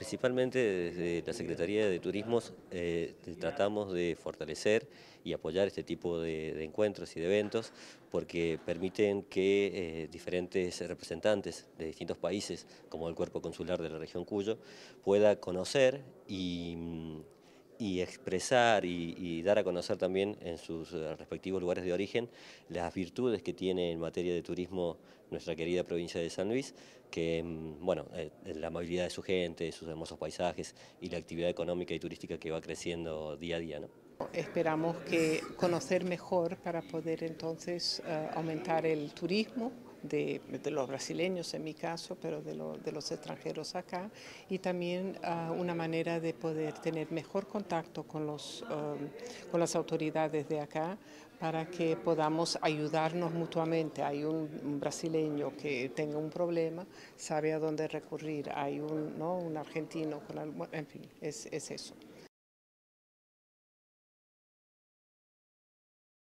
Principalmente desde la Secretaría de Turismos eh, tratamos de fortalecer y apoyar este tipo de, encuentros y de eventos porque permiten que eh, diferentes representantes de distintos países, como el Cuerpo Consular de la región Cuyo, pueda conocer y mm, y expresar y, dar a conocer también en sus eh, respectivos lugares de origen las virtudes que tiene en materia de turismo nuestra querida provincia de San Luis, que, mm, bueno, eh, la movilidad de su gente, sus hermosos paisajes y la actividad económica y turística que va creciendo día a día, ¿no? Esperamos que conocer mejor para poder entonces eh, aumentar el turismo de, los brasileños en mi caso, pero de, los extranjeros acá, y también eh, una manera de poder tener mejor contacto con, los, eh, con las autoridades de acá para que podamos ayudarnos mutuamente. Hay un, brasileño que tenga un problema, sabe a dónde recurrir, hay un, ¿no? un argentino, con en fin, es, es eso.